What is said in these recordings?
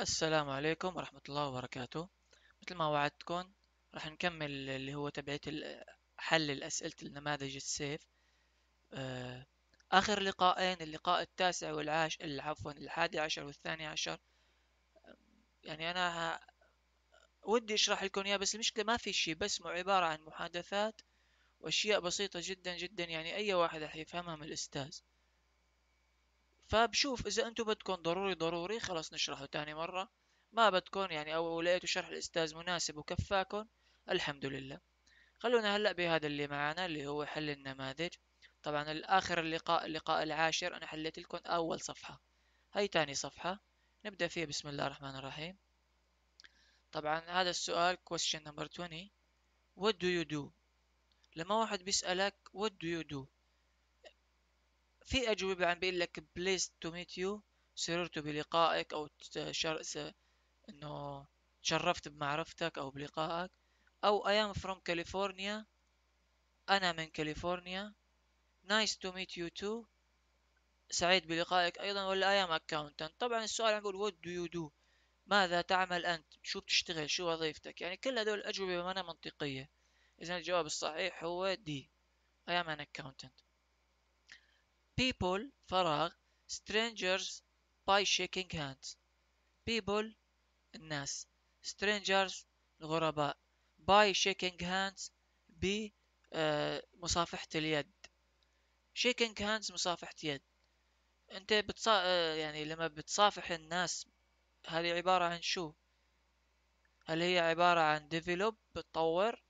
السلام عليكم ورحمة الله وبركاته مثل ما وعدتكم راح نكمل اللي هو تبعية حل الأسئلة النماذج السيف آه، آخر لقاءين اللقاء التاسع والعاشر عفوا الحادي عشر والثاني عشر يعني أنا ها ودي أشرح لكم إياه بس المشكلة ما في شي بس عبارة عن محادثات وأشياء بسيطة جدا جدا يعني أي واحد راح يفهمها من الأستاذ فبشوف اذا انتم بدكم ضروري ضروري خلص نشرحه تاني مرة ما بدكم يعني او لقيتوا شرح الاستاذ مناسب وكفاكم الحمد لله خلونا هلأ بهذا اللي معنا اللي هو حل النماذج طبعا الآخر اللقاء اللقاء العاشر أنا حليت لكم أول صفحة هي تاني صفحة نبدأ فيها بسم الله الرحمن الرحيم طبعا هذا السؤال question number 20 what do you do لما واحد بيسألك what do you do في اجوبه عم بيقول لك بليز تو ميت يو سررت بلقائك او شر... س... انه تشرفت بمعرفتك او بلقائك او I am from California انا من كاليفورنيا nice to meet you too سعيد بلقائك ايضا ولا I am accountant طبعا السؤال عم بيقول what do you do ماذا تعمل انت شو بتشتغل شو وظيفتك يعني كل هدول الاجوبه بمعنى منطقيه اذا الجواب الصحيح هو دي I am an accountant people فراغ strangers by shaking hands people الناس strangers الغرباء by shaking hands ب مصافحة اليد shaking hands مصافحة يد انت بتصا... يعني لما بتصافح الناس هل هي عبارة عن شو هل هي عبارة عن develop بتطور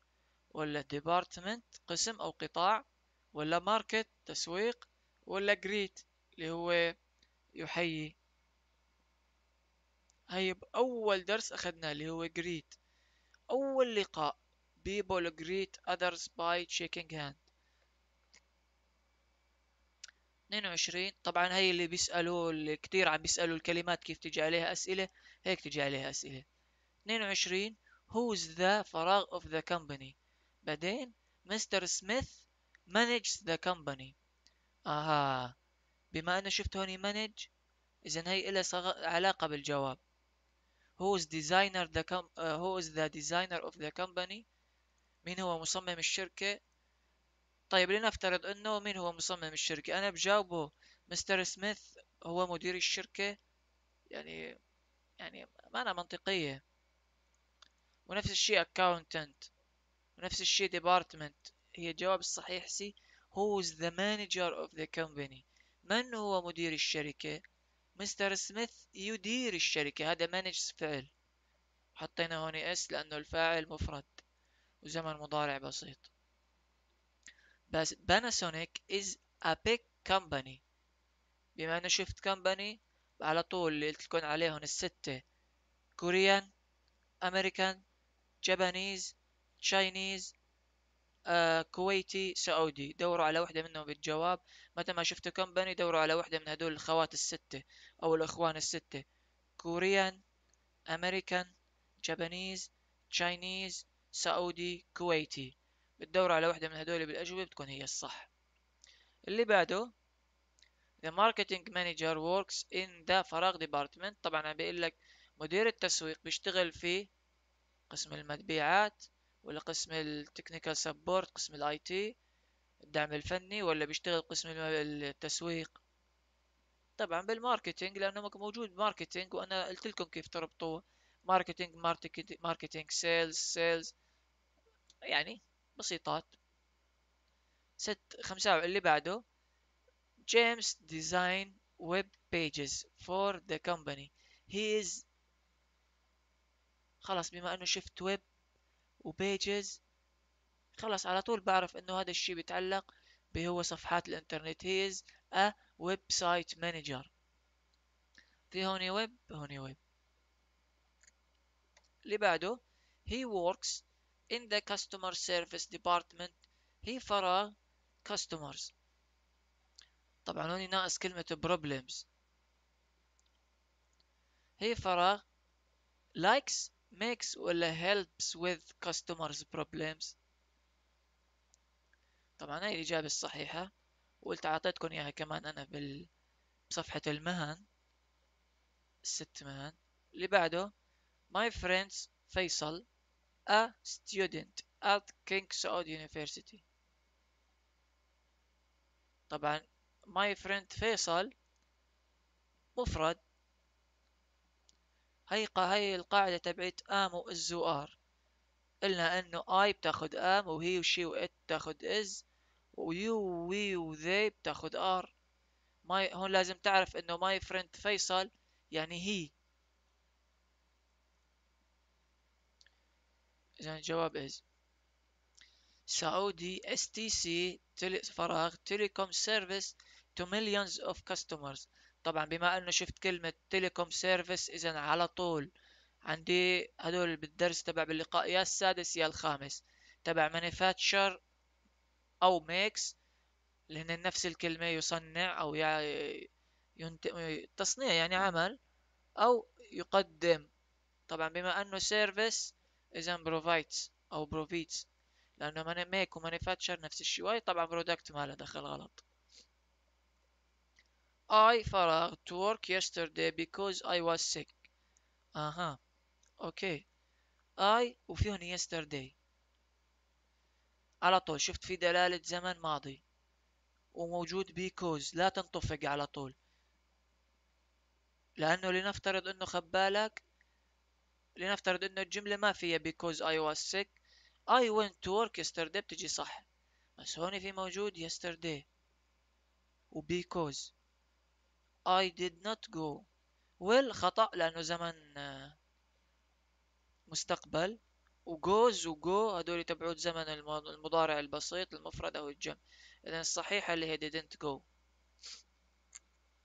ولا department قسم او قطاع ولا market تسويق ولا جريت اللي هو يحيي هاي طيب، بأول درس أخذناه اللي هو جريت أول لقاء people greet others by shaking hand 22 طبعا هي اللي بيسألوا اللي كتير عم بيسألوا الكلمات كيف تجي عليها أسئلة هيك تجي عليها أسئلة 22 who's the فراغ of the company بعدين مستر سميث manages the company أها بما أنا شفت هوني مانج إذا هي إلها صغ... علاقة بالجواب هو از ديزاينر ذا كم هو از ذا ديزاينر اوف ذا كمباني مين هو مصمم الشركة طيب لنفترض أنه مين هو مصمم الشركة أنا بجاوبه مستر سميث هو مدير الشركة يعني يعني ما أنا منطقية ونفس الشيء اكاونتنت ونفس الشيء ديبارتمنت هي الجواب الصحيح سي Who is the manager of the company من هو مدير الشركة مستر سميث يدير الشركة هذا manage فعل حطينا هون اس لأنه الفاعل مفرد وزمن مضارع بسيط بس باناسونيك از ا بيك كومباني بما انه شفت كومباني على طول اللي قلت لكم عليهم الستة كوريان امريكان جابانيز تشاينيز آه، كويتي سعودي دوروا على واحدة منهم بالجواب متى ما شفتوا كمباني دوروا على واحدة من هدول الخوات الستة أو الأخوان الستة كوريان أمريكان جابانيز تشاينيز سعودي كويتي بتدوروا على واحدة من هدول بالأجوبة بتكون هي الصح اللي بعده The marketing manager works in the فراغ department طبعا عم بيقول لك مدير التسويق بيشتغل في قسم المبيعات ولا قسم التكنيكال سبورت قسم الاي تي الدعم الفني ولا بيشتغل قسم التسويق طبعا بالماركتينج لانه موجود ماركتينج وانا قلت لكم كيف تربطوه ماركتينج ماركتينج سيلز سيلز يعني بسيطات ست خمسة اللي بعده جيمس design web pages for the company هي خلاص بما انه شفت ويب وبيجز خلاص على طول بعرف انه هذا الشيء بيتعلق بهو صفحات الانترنت هيز ا ويب سايت مانجر في هوني ويب هوني ويب اللي بعده he works in the customer service department هي فراغ customers طبعا هوني ناقص كلمة problems هي فراغ لايكس makes ولا helps with customers problems طبعا هاي الإجابة الصحيحة وقلت أعطيتكم إياها كمان أنا بال... بصفحة المهن الست مهن اللي بعده my friends فيصل a student at King Saud University طبعا my friend فيصل مفرد هاي هاي القاعدة تبعت ام وإز وآر قلنا إنه اي بتاخد ام وهي وشي وإت بتاخد إز ويو وي وذي بتاخد آر ماي هون لازم تعرف إنه ماي فريند فيصل يعني هي إذا الجواب إز سعودي تي سي فراغ تيليكوم سيرفيس تو مليونز اوف كاستمرز طبعا بما انه شفت كلمة تيليكوم سيرفيس اذا على طول عندي هدول بالدرس تبع باللقاء يا السادس يا الخامس تبع مانيفاتشر او ميكس اللي هن نفس الكلمة يصنع او يعني تصنيع يعني عمل او يقدم طبعا بما انه سيرفيس اذا بروفايتس او بروفيتس لانه ميك ومانيفاتشر نفس الشيء طبعا برودكت ما له دخل غلط I فراغ to work yesterday because I was sick اها اوكي I وفي وفيهن yesterday على طول شفت في دلالة زمن ماضي وموجود because لا تنطفق على طول لأنه لنفترض أنه خبالك لنفترض أنه الجملة ما فيها because I was sick I went to work yesterday بتجي صح بس هون في موجود yesterday و because I did not go will خطأ لأنه زمن آه، مستقبل و goes و go هدول يتبعون زمن المضارع البسيط المفرد أو الجمع إذا الصحيحة اللي هي didn't go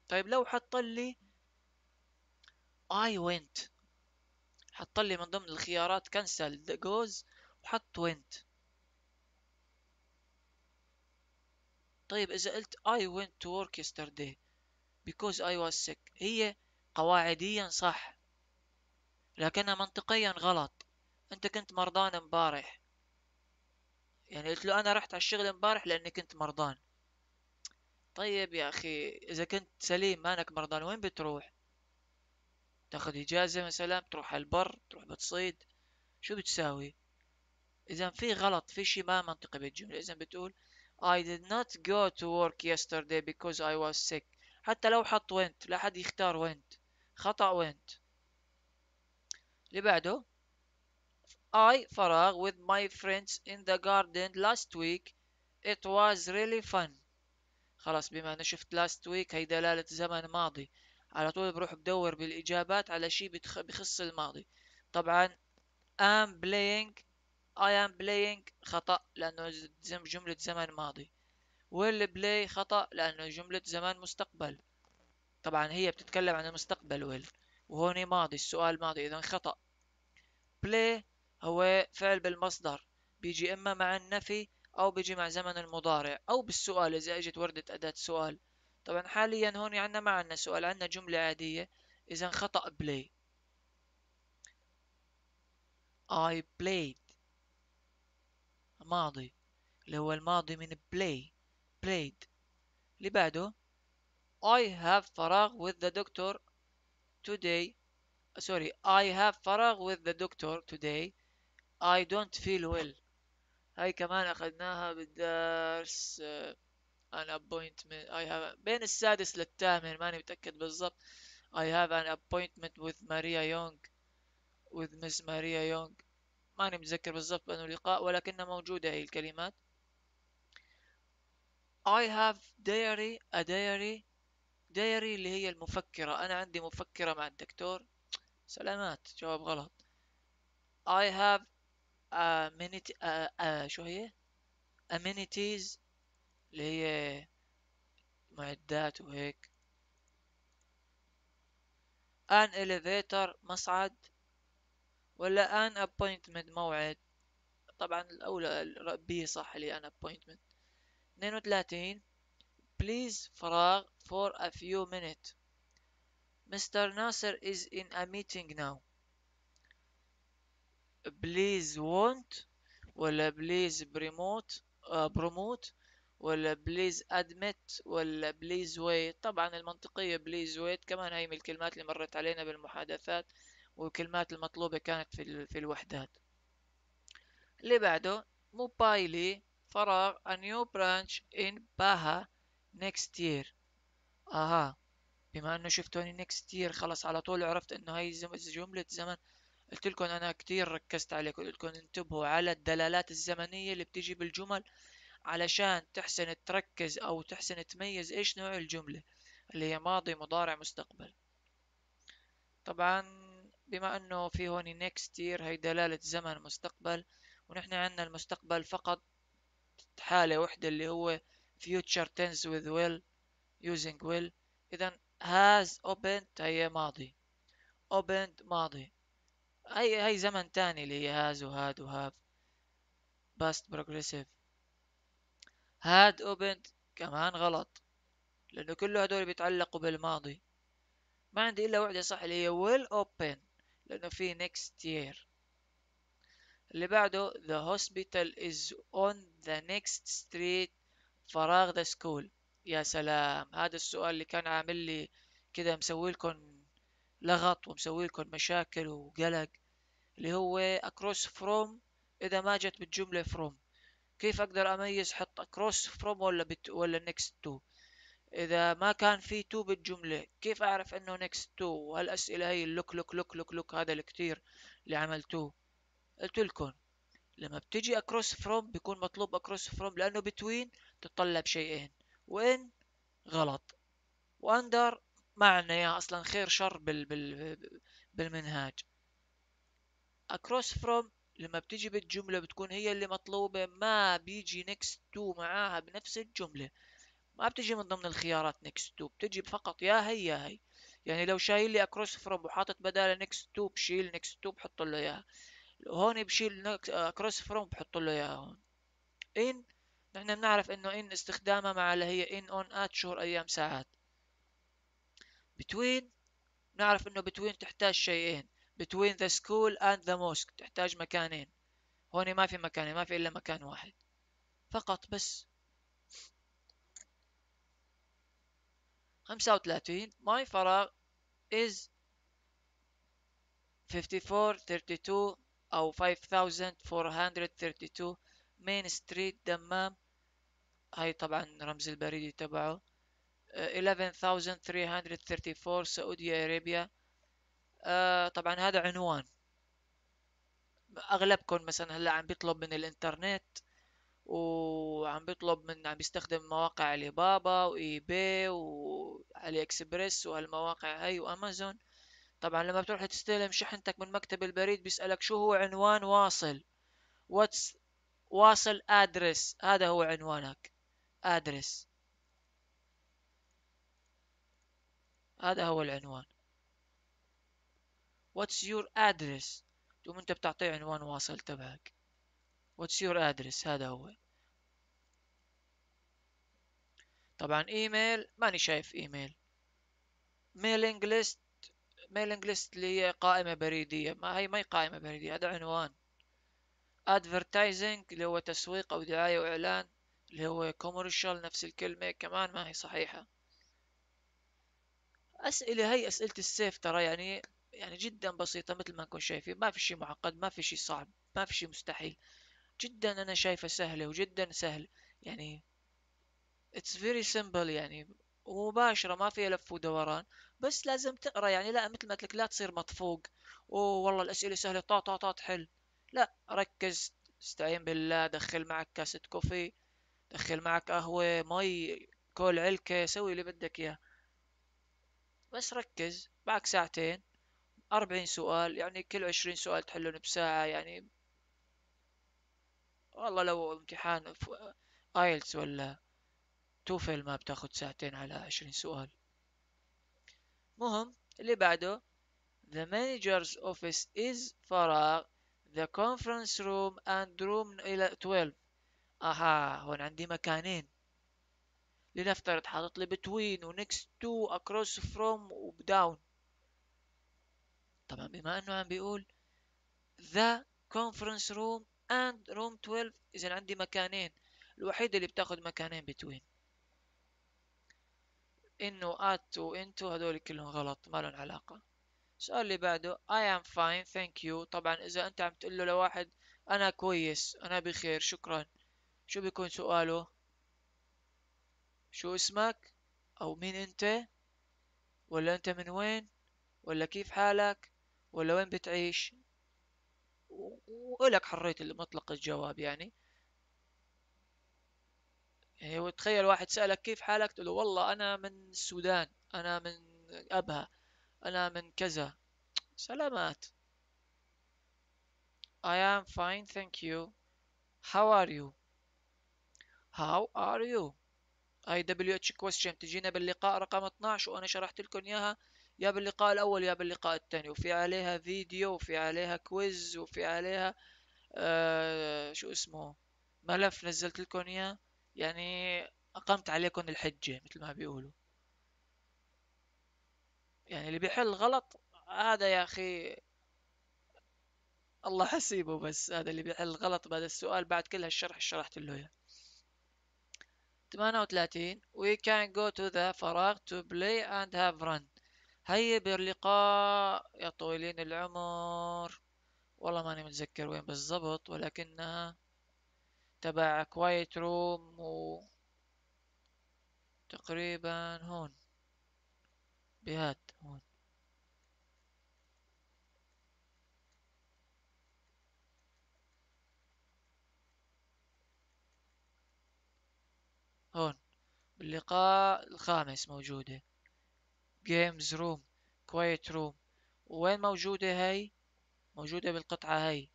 طيب لو حط لي I went حط لي من ضمن الخيارات cancel the goes وحط went طيب إذا قلت I went to work yesterday because I was sick هي قواعديا صح لكنها منطقيا غلط أنت كنت مرضان امبارح يعني قلت له أنا رحت على الشغل امبارح لأني كنت مرضان طيب يا أخي إذا كنت سليم مانك مرضان وين بتروح؟ تاخذ إجازة مثلا بتروح على البر تروح بتصيد شو بتساوي؟ إذا في غلط في شي ما منطقي بالجملة إذا بتقول I did not go to work yesterday because I was sick حتى لو حط وينت لا حد يختار وينت خطأ وينت اللي بعده I فراغ with my friends in the garden last week it was really fun خلاص بما انا شفت last week هي دلالة زمن ماضي على طول بروح بدور بالاجابات على شيء بخص الماضي طبعا am playing I am playing خطأ لأنه جملة زمن ماضي والبلاي خطأ لأنه جملة زمان مستقبل طبعا هي بتتكلم عن المستقبل ويل وهون ماضي السؤال ماضي إذا خطأ بلاي هو فعل بالمصدر بيجي إما مع النفي أو بيجي مع زمن المضارع أو بالسؤال إذا إجت وردة أداة سؤال طبعا حاليا هون عنا ما عنا سؤال عنا جملة عادية إذا خطأ بلاي I played ماضي اللي هو الماضي من play played اللي بعده I have فراغ with the doctor today sorry I have فراغ with the doctor today I don't feel well هاي كمان أخذناها بالدرس an appointment I have بين السادس للثامن ماني متأكد بالضبط I have an appointment with Maria Young with Miss Maria Young ماني متذكر بالضبط أنه لقاء ولكنها موجودة هي الكلمات I have diary a diary diary اللي هي المفكرة أنا عندي مفكرة مع الدكتور سلامات جواب غلط I have a, a, a, آه، آه، شو هي amenities اللي هي معدات وهيك an elevator مصعد ولا an appointment موعد طبعا الأولى بي صح لي an appointment 32 بليز فراغ for a few minutes Mr. Nasser is in a meeting now بليز وونت ولا بليز بريموت بروموت ولا بليز ادمت ولا بليز ويت طبعا المنطقية بليز ويت كمان هاي من الكلمات اللي مرت علينا بالمحادثات والكلمات المطلوبة كانت في, في الوحدات اللي بعده موبايلي فراغ a new branch in Baha next year اها بما انه شفتوني next year خلص على طول عرفت انه هاي جملة زمن قلت لكم انا كتير ركزت عليكم قلت لكم انتبهوا على الدلالات الزمنية اللي بتيجي بالجمل علشان تحسن تركز او تحسن تميز ايش نوع الجملة اللي هي ماضي مضارع مستقبل طبعا بما انه في هون next year هي دلالة زمن مستقبل ونحن عندنا المستقبل فقط حالة واحدة اللي هو future tense with will using will إذا has opened هي ماضي opened ماضي هي هي زمن تاني اللي هي has و had و have past progressive had opened كمان غلط لأنه كله هدول بيتعلقوا بالماضي ما عندي إلا وحدة صح اللي هي will open لأنه في next year اللي بعده the hospital is on the next street فراغ the school يا سلام هذا السؤال اللي كان عامل لي كده مسوي لكم لغط ومسوي لكم مشاكل وقلق اللي هو across from اذا ما جت بالجمله from كيف اقدر اميز حط across from ولا بت ولا next to اذا ما كان في تو بالجمله كيف اعرف انه next to وهالاسئله هي اللوك لوك لوك لوك لوك هذا الكتير اللي عملتوه قلت لكم لما بتجي اكروس فروم بيكون مطلوب اكروس فروم لأنه بتوين تتطلب شيئين وإن غلط وأندر ما عندنا يعني اياها أصلا خير شر بال بال بالمنهاج اكروس فروم لما بتجي بالجملة بتكون هي اللي مطلوبة ما بيجي نيكست تو معاها بنفس الجملة ما بتجي من ضمن الخيارات نيكست تو بتجي فقط يا هي يا هي يعني لو شايل لي اكروس فروم وحاطط بداله نيكست تو بشيل نيكست تو بحط له اياها هون بشيل كروس فروم بحط له اياها هون ان نحن بنعرف انه ان استخدامها مع اللي هي ان اون ات شهور ايام ساعات بتوين نعرف انه بتوين تحتاج شيئين بتوين ذا سكول اند ذا موسك تحتاج مكانين هون ما في مكانين ما في الا مكان واحد فقط بس خمسة وثلاثين فراغ از 54 32 أو 5432 مين ستريت دمام هاي طبعا رمز البريد تبعه 11334 سعودية أريبيا طبعا هذا عنوان أغلبكم مثلا هلا عم بيطلب من الإنترنت وعم بيطلب من عم بيستخدم مواقع علي بابا وإي بي وعلي إكسبريس وهالمواقع هاي وأمازون طبعا لما بتروح تستلم شحنتك من مكتب البريد بيسألك شو هو عنوان واصل واتس واصل ادرس هذا هو عنوانك ادرس هذا هو العنوان واتس يور ادرس تقوم انت بتعطيه عنوان واصل تبعك واتس يور ادرس هذا هو طبعا ايميل ماني شايف ايميل ميلينج ليست ميلينج ليست اللي هي قائمة بريدية ما هي ما هي قائمة بريدية هذا عنوان advertising اللي هو تسويق أو دعاية وإعلان اللي هو commercial نفس الكلمة كمان ما هي صحيحة أسئلة هي أسئلة السيف ترى يعني يعني جدا بسيطة مثل ما نكون شايفين ما في شيء معقد ما في شيء صعب ما في شيء مستحيل جدا أنا شايفة سهلة وجدا سهل يعني it's very simple يعني ومباشرة ما فيها لف ودوران بس لازم تقرا يعني لا مثل ما قلت لك لا تصير مطفوق اوه والله الأسئلة سهلة طا طا طا تحل لا ركز استعين بالله دخل معك كاسة كوفي دخل معك قهوة مي كل علكة سوي اللي بدك إياه بس ركز معك ساعتين أربعين سؤال يعني كل عشرين سؤال تحلون بساعة يعني والله لو امتحان ايلتس ولا توفل ما بتاخد ساعتين على عشرين سؤال مهم اللي بعده The manager's office is فراغ The conference room and room 12 أها هون عندي مكانين لنفترض حاطط لي between و next to across from و down طبعا بما انه عم بيقول the conference room and room 12 اذا عندي مكانين الوحيدة اللي بتاخد مكانين between إنه ات وانتو هذول كلهم غلط ما لهم علاقة السؤال اللي بعده I am fine thank you طبعا إذا أنت عم تقول له لواحد أنا كويس أنا بخير شكرا شو بيكون سؤاله شو اسمك أو مين أنت ولا أنت من وين ولا كيف حالك ولا وين بتعيش ولك حرية المطلق الجواب يعني يعني إيه، هو تخيل واحد سألك كيف حالك تقول له والله أنا من السودان أنا من أبها أنا من كذا سلامات I am fine thank you how are you how are you اي دبليو اتش كويستشن تجينا باللقاء رقم 12 وانا شرحت لكم اياها يا باللقاء الاول يا باللقاء الثاني وفي عليها فيديو وفي عليها كويز وفي عليها آه شو اسمه ملف نزلت لكم اياه يعني أقمت عليكم الحجة مثل ما بيقولوا يعني اللي بيحل غلط هذا يا أخي الله حسيبه بس هذا اللي بيحل غلط بهذا السؤال بعد كل هالشرح اللي شرحت له إياه 38 we can go to the فراغ to play and have run هيا باللقاء يا طويلين العمر والله ماني متذكر وين بالضبط ولكنها تبع كوايت روم و تقريبا هون بهاد هون هون باللقاء الخامس موجودة جيمز روم كويت روم وين موجودة هاي موجودة بالقطعة هاي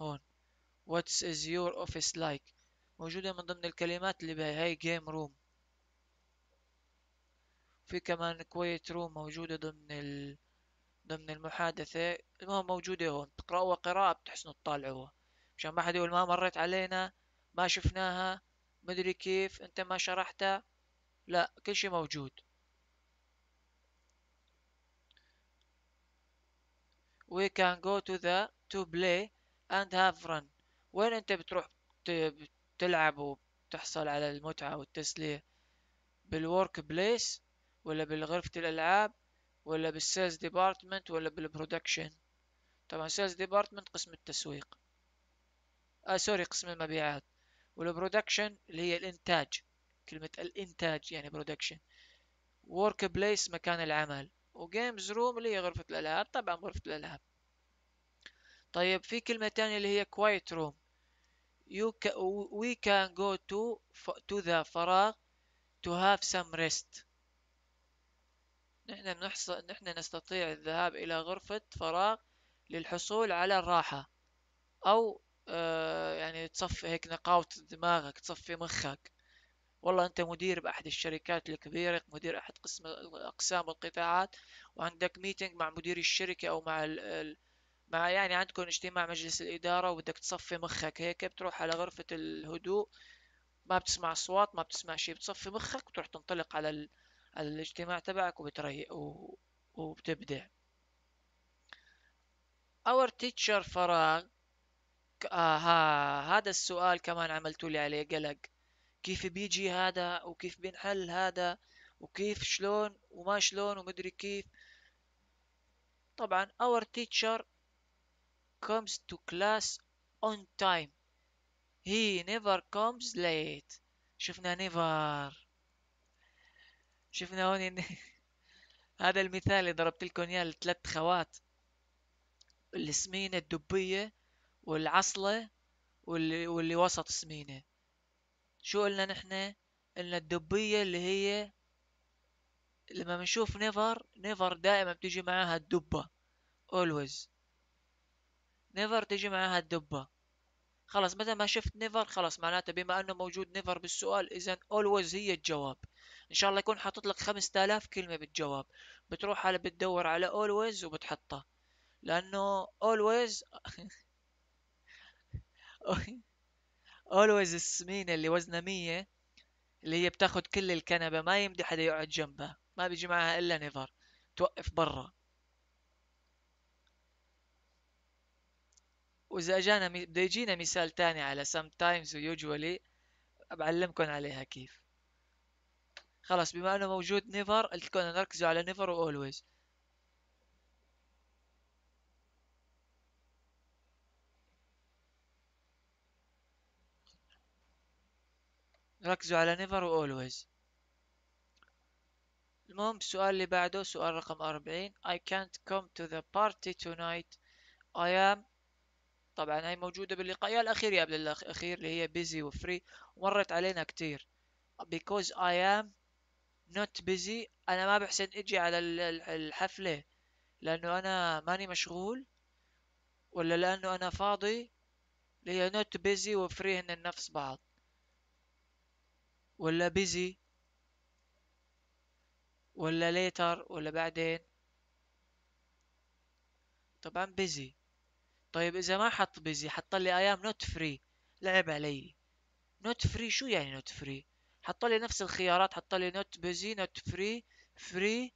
هون What is your office like موجودة من ضمن الكلمات اللي بهاي game room في كمان كويت روم موجودة ضمن ال... ضمن المحادثة المهم موجودة هون تقرأوها قراءة بتحسنوا تطالعوها مشان ما حد يقول ما مرت علينا ما شفناها مدري كيف انت ما شرحتها لا كل شيء موجود we can go to the to play and have fun وين انت بتروح تلعب وبتحصل على المتعة والتسلية بالورك بليس ولا بالغرفة الألعاب ولا بالسيلز ديبارتمنت ولا بالبرودكشن طبعا سيلز ديبارتمنت قسم التسويق آه سوري قسم المبيعات والبرودكشن اللي هي الإنتاج كلمة الإنتاج يعني برودكشن ورك بليس مكان العمل وجيمز روم اللي هي غرفة الألعاب طبعا غرفة الألعاب طيب في كلمة تانية اللي هي كوايت روم you can, we can go to to the فراغ to have some rest نحن نحص نحن نستطيع الذهاب إلى غرفة فراغ للحصول على الراحة أو آه، يعني تصفي هيك نقاوة دماغك تصفي مخك والله أنت مدير بأحد الشركات الكبيرة مدير أحد قسم أقسام القطاعات وعندك ميتنج مع مدير الشركة أو مع ال ال مع يعني عندكم اجتماع مجلس الإدارة وبدك تصفي مخك هيك بتروح على غرفة الهدوء ما بتسمع أصوات ما بتسمع شيء بتصفي مخك وتروح تنطلق على, ال... على الاجتماع تبعك وبتريق و... وبتبدع Our teacher فراغ آه هذا السؤال كمان عملتوا لي عليه قلق كيف بيجي هذا وكيف بينحل هذا وكيف شلون وما شلون ومدري كيف طبعا our teacher comes to class on time he never comes late شفنا never شفنا هون هذا المثال اللي ضربت لكم اياه لثلاث خوات السمينه الدبيه والعصله واللي, واللي وسط السمينه شو قلنا نحن قلنا الدبيه اللي هي لما بنشوف نيفر نيفر دائما بتيجي معاها الدبه always نيفر تجي معاها الدبة خلاص متى ما شفت نيفر خلاص معناته بما انه موجود نيفر بالسؤال اذا اولويز هي الجواب ان شاء الله يكون حاطط لك 5000 كلمة بالجواب بتروح على بتدور على اولويز وبتحطها لانه اولويز اولويز السمينة اللي وزنها 100 اللي هي بتاخذ كل الكنبة ما يمدي حدا يقعد جنبها ما بيجي معها الا نيفر توقف برا واذا اجانا بده يجينا مثال تاني على sometimes و usually بعلمكم عليها كيف خلاص بما انه موجود never قلت لكم نركزوا على never و always ركزوا على never و always المهم السؤال اللي بعده سؤال رقم أربعين I can't come to the party tonight I am طبعا هاي موجودة باللقاء يا الأخير يا قبل الأخير اللي هي busy و free مرت علينا كتير because I am not busy أنا ما بحسن أجي على الحفلة لأنه أنا ماني مشغول ولا لأنه أنا فاضي اللي هي not busy و free هن نفس بعض ولا busy ولا later ولا بعدين طبعا busy طيب اذا ما حط بيزي حط لي ايام نوت فري لعب علي نوت فري شو يعني نوت فري حط لي نفس الخيارات حط لي نوت بيزي نوت فري فري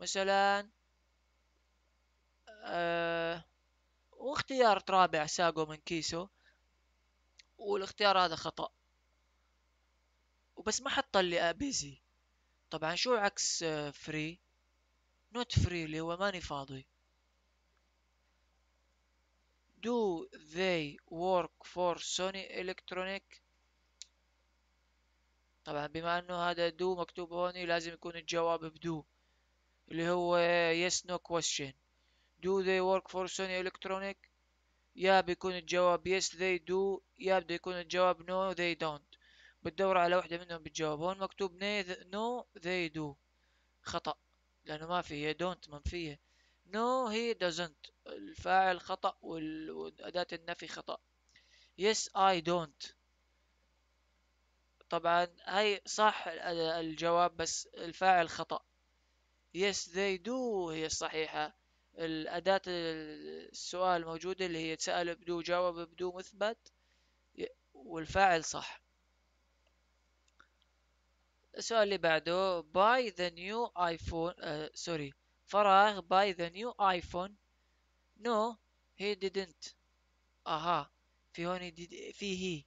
مثلا أه واختيار رابع ساقو من كيسو والاختيار هذا خطأ وبس ما حط لي بيزي طبعا شو عكس فري نوت فري اللي هو ماني فاضي Do they work for Sony Electronic طبعا بما انه هذا دو مكتوب هوني لازم يكون الجواب بدو اللي هو yes no question do they work for Sony Electronic يا بيكون الجواب yes they do يا بده يكون الجواب no they don't بتدور على واحدة منهم بتجاوب هون مكتوب no they do خطأ لأنه ما هي don't منفية No he doesn't الفاعل خطأ وأداة النفي خطأ Yes I don't طبعا هاي صح الجواب بس الفاعل خطأ Yes they do هي الصحيحة الأداة السؤال موجودة اللي هي تسأل بدو جاوب بدو مثبت والفاعل صح السؤال اللي بعده buy the new iPhone uh, sorry Farah buy the new iPhone No he didn't أها في هون did في هي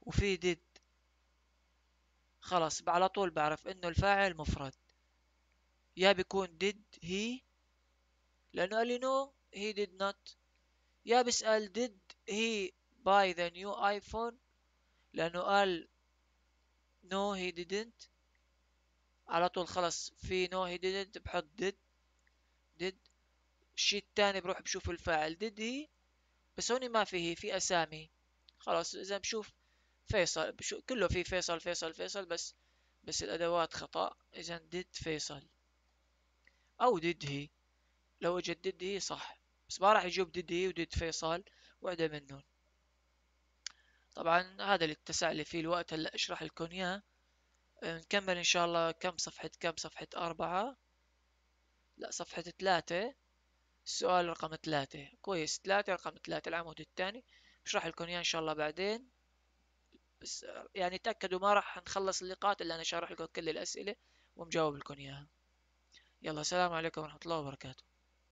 وفي did خلاص على طول بعرف إنه الفاعل مفرد يا بيكون did he لأنه قال لي no he did not يا بسأل did he buy the new iPhone لأنه قال no he didn't على طول خلاص في نو هي ديدنت بحط ديد ديد الشيء الثاني بروح بشوف الفاعل ديد هي بس هوني ما في هي في اسامي خلاص اذا بشوف فيصل بشو كله في فيصل فيصل فيصل بس بس الادوات خطا اذا ديد فيصل او ديد هي لو اجت ديد هي صح بس ما راح يجيب ديد هي وديد فيصل وحده منهم طبعا هذا اللي اتسع لي فيه الوقت هلا اشرح لكم اياه نكمل إن شاء الله كم صفحة كم صفحة أربعة لا صفحة ثلاثة السؤال رقم ثلاثة كويس ثلاثة رقم ثلاثة العمود الثاني بشرح لكم إياه إن شاء الله بعدين بس يعني تأكدوا ما راح نخلص اللقاءات إلا أنا شارح لكم كل الأسئلة ومجاوب لكم إياها يلا سلام عليكم ورحمة الله وبركاته